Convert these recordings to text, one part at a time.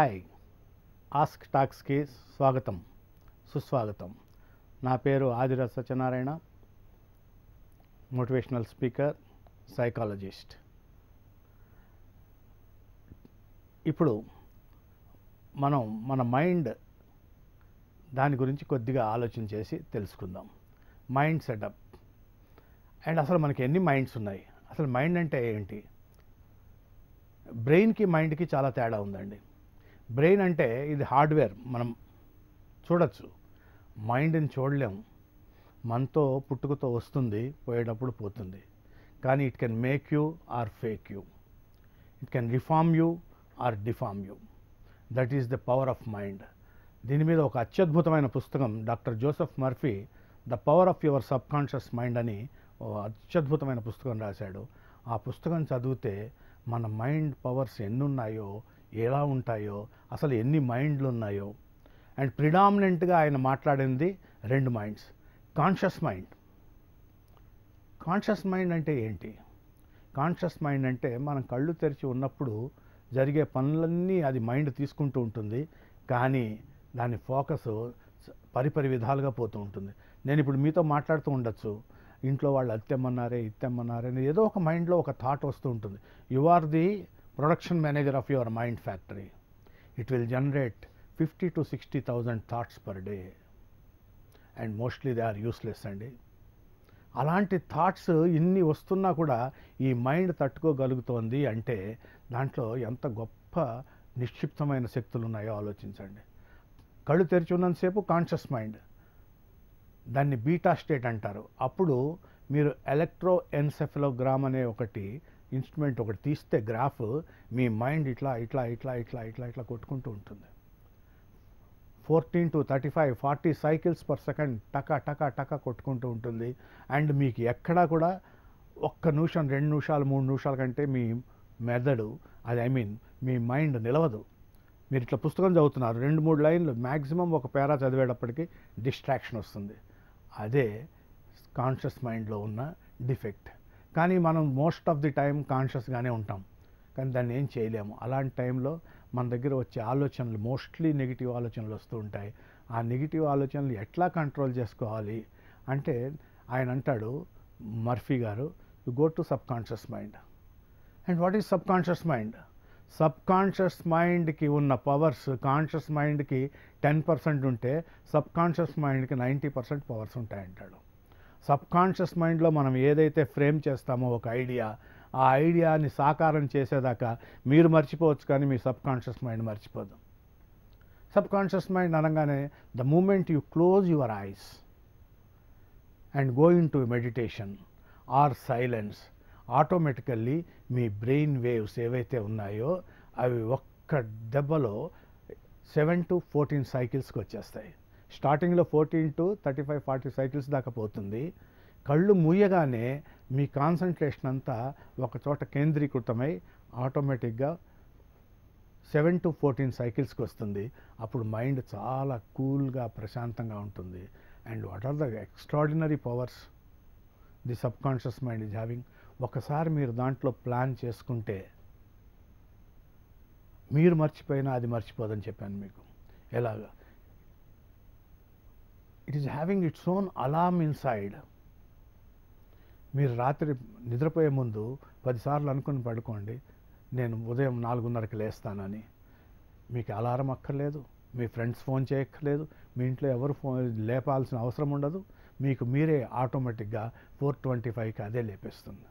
hi ask టాక్స్కి స్వాగతం సుస్వాగతం నా పేరు Adira Satyanarayana motivational speaker psychologist ఇప్పుడు మనం మన మైండ్ దాని గురించి కొద్దిగా ఆలోచన చేసి తెలుసుకుందాం మైండ్ సెటప్ అండ్ అసలు మనకి ఎన్ని మైండ్స్ ఉన్నాయి అసలు మైండ్ అంటే ఏంటి బ్రెయిన్కి మైండ్కి చాలా తేడా ఉందండి బ్రెయిన్ అంటే ఇది హార్డ్వేర్ మనం చూడొచ్చు మైండ్ని చూడలేం మనతో పుట్టుకతో వస్తుంది పోయేటప్పుడు పోతుంది కానీ it can make you or break you it can reform you or deform you that is the power of mind దీని మీద ఒక అత్యద్భుతమైన పుస్తకం doctor Joseph Murphy the power of your subconscious mind అని అత్యద్భుతమైన పుస్తకం రాశాడు ఆ పుస్తకం చదివితే మన మైండ్ పవర్స్ ఎన్నున్నాయో ఎలా ఉంటాయో అసలు ఎన్ని మైండ్లు ఉన్నాయో అండ్ ప్రిడామినెంట్గా ఆయన మాట్లాడింది రెండు minds conscious mind conscious mind అంటే ఏంటి కాన్షియస్ మైండ్ అంటే మనం కళ్ళు తెరిచి ఉన్నప్పుడు జరిగే పనులన్నీ అది మైండ్ తీసుకుంటూ ఉంటుంది కానీ దాని ఫోకస్ పరిపరి విధాలుగా పోతూ ఉంటుంది నేను ఇప్పుడు మీతో మాట్లాడుతూ ఉండొచ్చు ఇంట్లో వాళ్ళు అత్తెమ్మన్నారే ఇత్తెమ్మన్నారే ఏదో ఒక మైండ్లో ఒక థాట్ వస్తూ ఉంటుంది you are the production manager of your mind factory it will generate fifty to sixty 60,000 thoughts per day and mostly they are useless అండి అలాంటి థాట్స్ ఇన్ని వస్తున్నా కూడా ఈ మైండ్ తట్టుకోగలుగుతోంది అంటే దాంట్లో ఎంత గొప్ప నిక్షిప్తమైన శక్తులు ఉన్నాయో ఆలోచించండి కళ్ళు తెరిచి ఉన్నంతసేపు కాన్షియస్ మైండ్ దాన్ని బీటా స్టేట్ అంటారు అప్పుడు మీరు ఎలక్ట్రో ఎన్సెఫలోగ్రామ్ అనే ఒకటి ఇన్స్ట్రుమెంట్ ఒకటి తీస్తే గ్రాఫ్ మీ మైండ్ ఇట్లా ఇట్లా ఇట్లా ఇట్లా ఇట్లా ఇట్లా కొట్టుకుంటూ ఉంటుంది fourteen to thirty five forty cycles per second టకా టకా టకా కొట్టుకుంటూ ఉంటుంది అండ్ మీకు ఎక్కడా కూడా ఒక్క నిమిషం రెండు నిమిషాలు మూడు నిమిషాల కంటే మీ మెదడు అది ఐ మీన్ మీ మైండ్ నిలవదు మీరు ఇట్లా పుస్తకం చదువుతున్నారు రెండు మూడు లైన్లు మ్యాక్సిమం ఒక పేరా చదివేటప్పటికీ డిస్ట్రాక్షన్ వస్తుంది అదే కాన్షియస్ మైండ్లో ఉన్న డిఫెక్ట్ కానీ మనం మోస్ట్ ఆఫ్ ది టైం కాన్షియస్గానే ఉంటాం కానీ దాన్ని ఏం చేయలేము అలాంటి టైంలో మన దగ్గర వచ్చే ఆలోచనలు మోస్ట్లీ నెగిటివ్ ఆలోచనలు వస్తూ ఉంటాయి ఆ నెగిటివ్ ఆలోచనలు ఎట్లా కంట్రోల్ చేసుకోవాలి అంటే ఆయన అంటాడు మర్ఫీ గారు you go to subconscious mind and what is subconscious mind subconscious మైండ్కి ఉన్న పవర్స్ కాన్షియస్ మైండ్కి టెన్ పర్సెంట్ ఉంటే సబ్ కాన్షియస్ మైండ్కి నైంటీ పర్సెంట్ పవర్స్ ఉంటాయంటాడు సబ్కాన్షియస్ మైండ్లో మనం ఏదైతే ఫ్రేమ్ చేస్తామో ఒక ఐడియా ఆ ఐడియాని సాకారం చేసేదాకా మీరు మర్చిపోవచ్చు కానీ మీ సబ్కాన్షియస్ మైండ్ మర్చిపోదు సబ్కాన్షియస్ మైండ్ అనగానే the moment you close your eyes and going to meditation or silence automatically మీ బ్రెయిన్ వేవ్స్ ఏవైతే ఉన్నాయో అవి ఒక్క దెబ్బలో సెవెన్ టు ఫోర్టీన్ సైకిల్స్కి వచ్చేస్తాయి స్టార్టింగ్లో fourteen to thirty five forty cycles దాకా పోతుంది కళ్ళు మూయగానే మీ కాన్సన్ట్రేషన్ అంతా ఒక చోట కేంద్రీకృతమై ఆటోమేటిక్గా సెవెన్ టు ఫోర్టీన్ సైకిల్స్కి వస్తుంది అప్పుడు మైండ్ చాలా కూల్గా ప్రశాంతంగా ఉంటుంది and what are the extraordinary powers the subconscious mind is having ఒకసారి మీరు దాంట్లో ప్లాన్ చేసుకుంటే మీరు మర్చిపోయినా అది మర్చిపోదని చెప్పాను మీకు ఎలాగా it is having its own alarm inside మీరు రాత్రి నిద్రపోయే ముందు పదిసార్లు అనుకుని పడుకోండి నేను ఉదయం నాలుగున్నరకి లేస్తానని మీకు అలారం అక్కర్లేదు మీ ఫ్రెండ్స్ ఫోన్ చేయక్కర్లేదు మీ ఇంట్లో ఎవరు ఫోన్ లేపాల్సిన అవసరం ఉండదు మీకు మీరే ఆటోమేటిక్గా ఫోర్ ట్వంటీ ఫైవ్కి అదే లేపేస్తుంది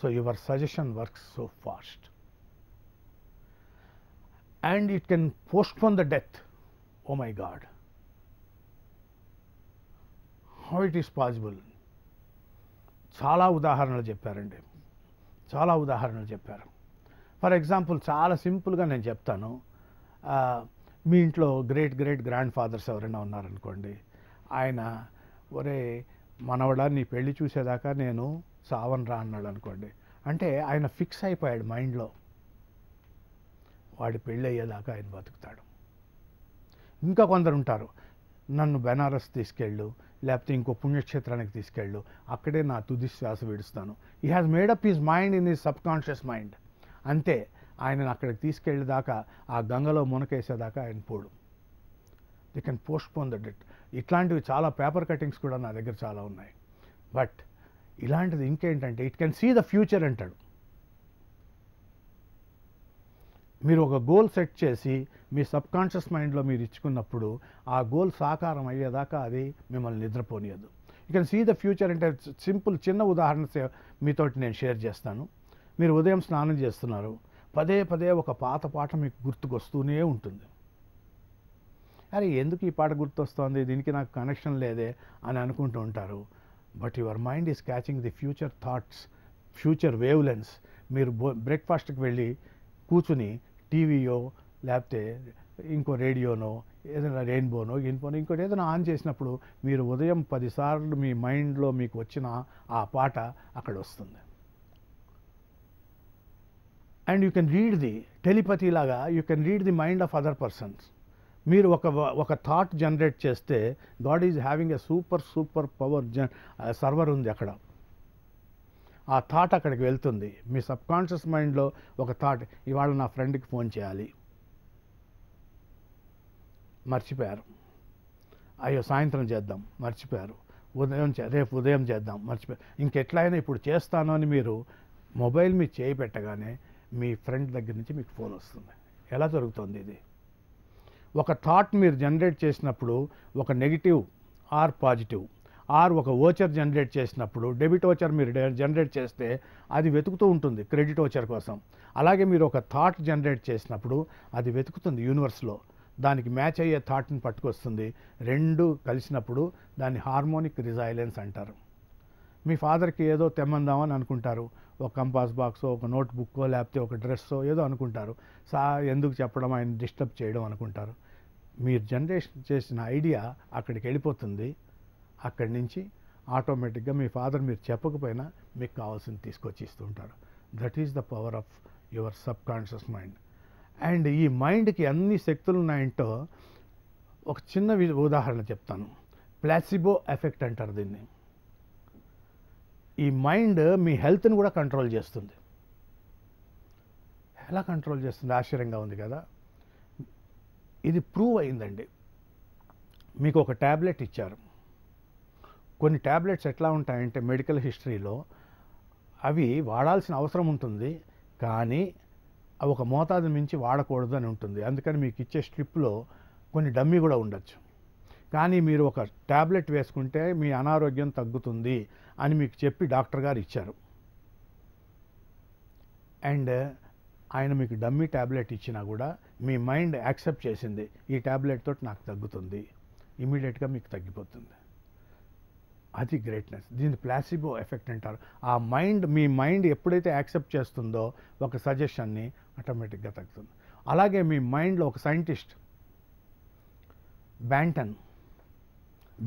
so your suggestion works so fast and it can phone the death oh my God how it is possible చాలా ఉదాహరణలు చెప్పారండి చాలా ఉదాహరణలు చెప్పారు ఫర్ ఎగ్జాంపుల్ చాలా సింపుల్గా నేను చెప్తాను మీ ఇంట్లో గ్రేట్ గ్రేట్ గ్రాండ్ ఫాదర్స్ ఎవరైనా ఉన్నారనుకోండి ఆయన ఒరే మనవడా నీ పెళ్ళి చూసేదాకా నేను సావన్ రా అన్నాడు అనుకోండి అంటే ఆయన ఫిక్స్ అయిపోయాడు మైండ్లో వాడి పెళ్ళి అయ్యేదాకా ఆయన బతుకుతాడు ఇంకా కొందరు ఉంటారు నన్ను బెనారస్ తీసుకెళ్ళు లేకపోతే ఇంకో పుణ్యక్షేత్రానికి తీసుకెళ్ళు అక్కడే నా తుది శ్వాస విడుస్తాను ఈ has made up his mind in his subconscious mind అంతే ఆయనను అక్కడికి తీసుకెళ్ళేదాకా ఆ గంగలో మునకేసేదాకా ఆయన పోడు the can postpone the death ఇట్లాంటివి చాలా పేపర్ కటింగ్స్ కూడా నా దగ్గర చాలా ఉన్నాయి బట్ ఇలాంటిది ఇంకేంటంటే it can see the future అంటాడు మీరు ఒక గోల్ సెట్ చేసి మీ సబ్కాన్షియస్ మైండ్లో మీరు ఇచ్చుకున్నప్పుడు ఆ గోల్ సాకారం అయ్యేదాకా అది మిమ్మల్ని నిద్రపోనియదు you can see the future అంటే సింపుల్ చిన్న ఉదాహరణ మీతో నేను షేర్ చేస్తాను మీరు ఉదయం స్నానం చేస్తున్నారు పదే పదే ఒక పాత పాట మీకు గుర్తుకొస్తూనే ఉంటుంది అరే ఎందుకు ఈ పాట గుర్తొస్తోంది దీనికి నాకు కనెక్షన్ లేదే అని అనుకుంటూ ఉంటారు but your mind is catching the future thoughts future wave మీరు బ్రేక్ఫాస్ట్కి వెళ్ళి కూర్చుని టీవీయో లేకపోతే ఇంకో రేడియోనో ఏదైనా రెయిన్బోనో ఇన్పోనో ఇంకోటి ఏదైనా ఆన్ చేసినప్పుడు మీరు ఉదయం పదిసార్లు మీ మైండ్లో మీకు వచ్చిన ఆ పాట అక్కడ వస్తుంది and you can read the telepathy లాగా you can read the mind of other persons మీరు ఒక ఒక థాట్ జనరేట్ చేస్తే God is having a super super power జన్ సర్వర్ ఉంది అక్కడ ఆ థాట్ అక్కడికి వెళ్తుంది మీ సబ్కాన్షియస్ మైండ్లో ఒక థాట్ ఇవాళ నా ఫ్రెండ్కి ఫోన్ చేయాలి మర్చిపోయారు అయ్యో సాయంత్రం చేద్దాం మర్చిపోయారు ఉదయం రేపు ఉదయం చేద్దాం మర్చిపోయారు ఇంకెట్లయినా ఇప్పుడు చేస్తాను అని మీరు మొబైల్ మీ చేయి పెట్టగానే మీ ఫ్రెండ్ దగ్గర నుంచి మీకు ఫోన్ వస్తుంది ఎలా జరుగుతుంది ఇది ఒక థాట్ మీరు జనరేట్ చేసినప్పుడు ఒక నెగిటివ్ ఆర్ పాజిటివ్ ఆర్ ఒక ఓచర్ జనరేట్ చేసినప్పుడు డెబిట్ ఓచర్ మీరు జనరేట్ చేస్తే అది వెతుకుతూ ఉంటుంది క్రెడిట్ ఓచర్ కోసం అలాగే మీరు ఒక థాట్ జనరేట్ చేసినప్పుడు అది వెతుకుతుంది యూనివర్స్లో దానికి మ్యాచ్ అయ్యే థాట్ని పట్టుకొస్తుంది రెండు కలిసినప్పుడు దాన్ని హార్మోనిక్ రిజైలెన్స్ అంటారు మీ ఫాదర్కి ఏదో తెమ్మందామని అనుకుంటారు ఒక కంపాస్ బాక్సో ఒక నోట్బుక్కో లేకపోతే ఒక డ్రెస్సో ఏదో అనుకుంటారు సా ఎందుకు చెప్పడం ఆయన డిస్టర్బ్ చేయడం అనుకుంటారు మీరు జనరేషన్ చేసిన ఐడియా అక్కడికి వెళ్ళిపోతుంది అక్కడి నుంచి ఆటోమేటిక్గా మీ ఫాదర్ మీరు చెప్పకపోయినా మీకు కావాల్సింది తీసుకొచ్చి ఇస్తూ ఉంటాడు that is the power of your subconscious mind and ఈ మైండ్కి అన్ని శక్తులు ఉన్నాయంటో ఒక చిన్న ఉదాహరణ చెప్తాను ప్లాసిబో ఎఫెక్ట్ అంటారు దీన్ని ఈ మైండ్ మీ హెల్త్ని కూడా కంట్రోల్ చేస్తుంది ఎలా కంట్రోల్ చేస్తుంది ఆశ్చర్యంగా ఉంది కదా ఇది ప్రూవ్ అయిందండి మీకు ఒక ట్యాబ్లెట్ ఇచ్చారు కొన్ని ట్యాబ్లెట్స్ ఎట్లా ఉంటాయంటే మెడికల్ హిస్టరీలో అవి వాడాల్సిన అవసరం ఉంటుంది కానీ అవి ఒక మోతాదు మించి వాడకూడదు అని ఉంటుంది అందుకని మీకు ఇచ్చే స్ట్రిప్లో కొన్ని డమ్మీ కూడా ఉండొచ్చు కానీ మీరు ఒక ట్యాబ్లెట్ వేసుకుంటే మీ అనారోగ్యం తగ్గుతుంది అని మీకు చెప్పి డాక్టర్ గారు ఇచ్చారు అండ్ ఆయన మీకు డమ్మీ ట్యాబ్లెట్ ఇచ్చినా కూడా మీ మైండ్ యాక్సెప్ట్ చేసింది ఈ ట్యాబ్లెట్ తోటి నాకు తగ్గుతుంది ఇమీడియట్గా మీకు తగ్గిపోతుంది అది గ్రేట్నెస్ దీన్ని ప్లాసిబో ఎఫెక్ట్ అంటారు ఆ మైండ్ మీ మైండ్ ఎప్పుడైతే యాక్సెప్ట్ చేస్తుందో ఒక సజెషన్ని ఆటోమేటిక్గా తగ్గుతుంది అలాగే మీ మైండ్లో ఒక సైంటిస్ట్ బ్యాంటన్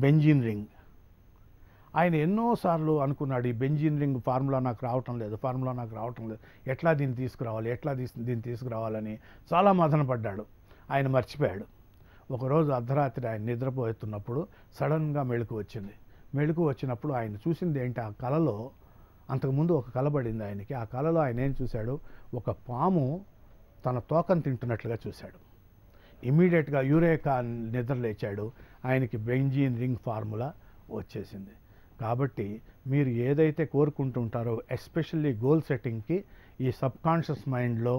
బెంజిన్ రింగ్ ఆయన ఎన్నోసార్లు అనుకున్నాడు ఈ బెంజిన్ రింగ్ ఫార్ములా నాకు రావటం లేదు ఫార్ములా నాకు రావటం లేదు ఎట్లా దీన్ని తీసుకురావాలి ఎట్లా దీన్ని తీసుకురావాలని చాలా మదనపడ్డాడు ఆయన మర్చిపోయాడు ఒకరోజు అర్ధరాత్రి ఆయన నిద్రపోతున్నప్పుడు సడన్గా మెళుకు వచ్చింది మెళుకు వచ్చినప్పుడు ఆయన చూసింది ఏంటి ఆ కళలో అంతకుముందు ఒక కళ పడింది ఆయనకి ఆ కళలో ఆయన ఏం చూశాడు ఒక పాము తన తోకను తింటున్నట్లుగా చూశాడు ఇమీడియట్గా యూరేకా నిద్ర లేచాడు ఆయనకి బెంజీన్ రింగ్ ఫార్ములా వచ్చేసింది కాబట్టి మీరు ఏదైతే కోరుకుంటుంటారో ఎస్పెషల్లీ గోల్ సెట్టింగ్కి ఈ సబ్కాన్షియస్ మైండ్లో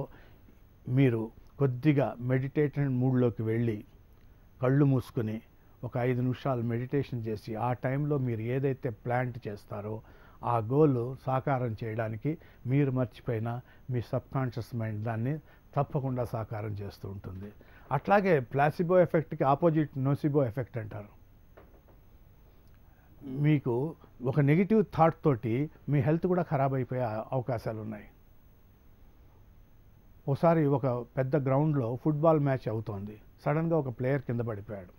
మీరు కొద్దిగా మెడిటేటెడ్ మూడ్లోకి వెళ్ళి కళ్ళు మూసుకుని ఒక ఐదు నిమిషాలు మెడిటేషన్ చేసి ఆ టైంలో మీరు ఏదైతే ప్లాంట్ చేస్తారో ఆ గోల్ సాకారం చేయడానికి మీరు మర్చిపోయిన మీ సబ్కాన్షియస్ మైండ్ దాన్ని తప్పకుండా సాకారం చేస్తూ ఉంటుంది అట్లాగే ప్లాసిబో ఎఫెక్ట్కి ఆపోజిట్ నోసిబో ఎఫెక్ట్ అంటారు మీకు ఒక నెగిటివ్ థాట్ తోటి మీ హెల్త్ కూడా ఖరాబ్ అయిపోయే అవకాశాలు ఉన్నాయి ఒకసారి ఒక పెద్ద గ్రౌండ్లో ఫుట్బాల్ మ్యాచ్ అవుతోంది సడన్గా ఒక ప్లేయర్ కింద పడిపోయాడు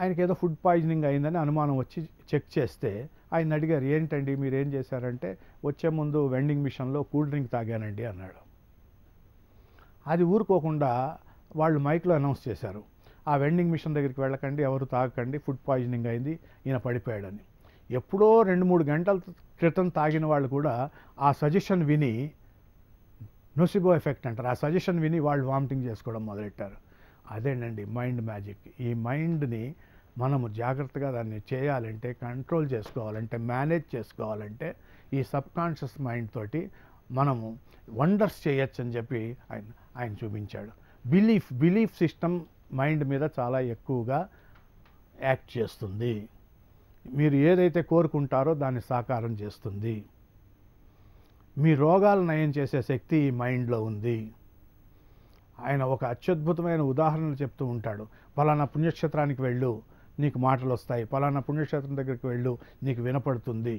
ఆయనకి ఏదో ఫుడ్ పాయిజనింగ్ అయిందని అనుమానం వచ్చి చెక్ చేస్తే ఆయన అడిగారు ఏంటండి మీరు ఏం చేశారంటే వచ్చే ముందు వెండింగ్ మిషన్లో కూల్ డ్రింక్ తాగానండి అన్నాడు అది ఊరుకోకుండా వాళ్ళు మైక్లో అనౌన్స్ చేశారు ఆ వెండింగ్ మిషన్ దగ్గరికి వెళ్ళకండి ఎవరు తాగకండి ఫుడ్ పాయిజనింగ్ అయింది ఈయన పడిపోయాడని ఎప్పుడో రెండు మూడు గంటల క్రితం తాగిన వాళ్ళు కూడా ఆ సజెషన్ విని నొసిబో ఎఫెక్ట్ అంటారు ఆ సజెషన్ విని వాళ్ళు వామిటింగ్ చేసుకోవడం మొదలెట్టారు అదేనండి మైండ్ మ్యాజిక్ ఈ మైండ్ని మనము జాగ్రత్తగా దాన్ని చేయాలంటే కంట్రోల్ చేసుకోవాలంటే మేనేజ్ చేసుకోవాలంటే ఈ సబ్కాన్షియస్ మైండ్ తోటి మనము వండర్స్ చేయొచ్చు అని చెప్పి ఆయన ఆయన చూపించాడు బిలీఫ్ బిలీఫ్ సిస్టమ్ మైండ్ మీద చాలా ఎక్కువగా యాక్ట్ చేస్తుంది మీరు ఏదైతే కోరుకుంటారో దాన్ని సాకారం చేస్తుంది మీ రోగాలు నయం చేసే శక్తి ఈ మైండ్లో ఉంది ఆయన ఒక అత్యద్భుతమైన ఉదాహరణ చెప్తూ ఉంటాడు ఫలానా పుణ్యక్షేత్రానికి వెళ్ళు నీకు మాటలు వస్తాయి పలానా పుణ్యక్షేత్రం దగ్గరికి వెళ్ళు నీకు వినపడుతుంది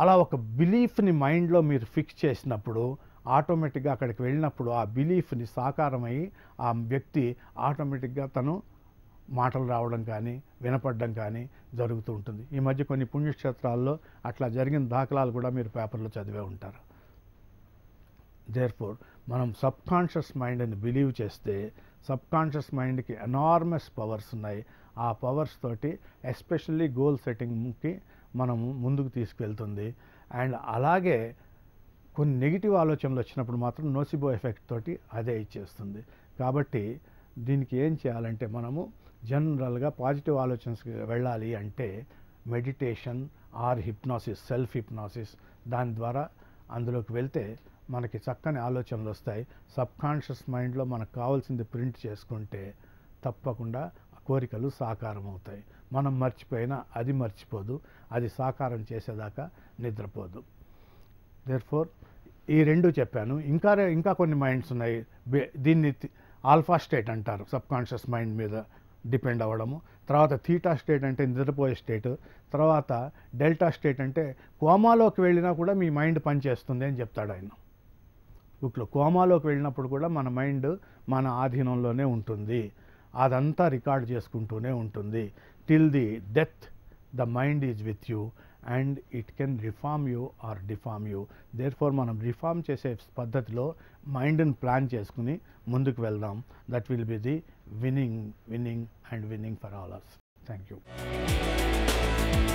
అలా ఒక బిలీఫ్ని మైండ్లో మీరు ఫిక్స్ చేసినప్పుడు ఆటోమేటిక్గా అక్కడికి వెళ్ళినప్పుడు ఆ బిలీఫ్ని సాకారమై ఆ వ్యక్తి ఆటోమేటిక్గా తను మాటలు రావడం కానీ వినపడడం కానీ జరుగుతూ ఉంటుంది ఈ మధ్య కొన్ని పుణ్యక్షేత్రాల్లో అట్లా జరిగిన దాఖలాలు కూడా మీరు పేపర్లో చదివే ఉంటారు దేర్ఫోర్ మనం సబ్కాన్షియస్ మైండ్ని మైండ్ అని బిలీవ్ చేస్తే సబ్కాన్షియస్ మైండ్కి ఎనార్మస్ పవర్స్ ఉన్నాయి ఆ పవర్స్ తోటి ఎస్పెషల్లీ గోల్ సెట్టింగ్కి మనము ముందుకు తీసుకెళ్తుంది అండ్ అలాగే కొన్ని నెగిటివ్ ఆలోచనలు వచ్చినప్పుడు మాత్రం నోసిబో ఎఫెక్ట్ తోటి అదే ఇచ్చేస్తుంది కాబట్టి దీనికి ఏం చేయాలంటే మనము జనరల్గా పాజిటివ్ ఆలోచనస్కి వెళ్ళాలి అంటే meditation or hypnosis self hypnosis దాని ద్వారా అందులోకి వెళ్తే మనకి చక్కని ఆలోచనలు వస్తాయి సబ్కాన్షియస్ మైండ్లో మనకు కావాల్సింది ప్రింట్ చేసుకుంటే తప్పకుండా కోరికలు సాకారం అవుతాయి మనం మర్చిపోయినా అది మర్చిపోదు అది సాకారం చేసేదాకా నిద్రపోదు దేర్ఫోర్ ఈ రెండు చెప్పాను ఇంకా ఇంకా కొన్ని మైండ్స్ ఉన్నాయి దీన్ని ఆల్ఫా స్టేట్ అంటారు సబ్ కాన్షియస్ మైండ్ మీద డిపెండ్ అవ్వడము తర్వాత థీటా స్టేట్ అంటే నిద్రపోయే స్టేట్ తర్వాత డెల్టా స్టేట్ అంటే కోమాలోకి వెళ్ళినా కూడా మీ మైండ్ పనిచేస్తుంది అని చెప్తాడు ఆయన ఇట్లా కోమాలోకి వెళ్ళినప్పుడు కూడా మన మైండ్ మన ఆధీనంలోనే ఉంటుంది అదంతా రికార్డ్ చేసుకుంటూనే ఉంటుంది till the death the mind is with you and it can reform you or deform you therefore మనం రిఫార్మ్ చేసే పద్ధతిలో మైండ్ని ప్లాన్ చేసుకుని ముందుకు వెళ్దాం that will be the winning winning and winning for all us thank you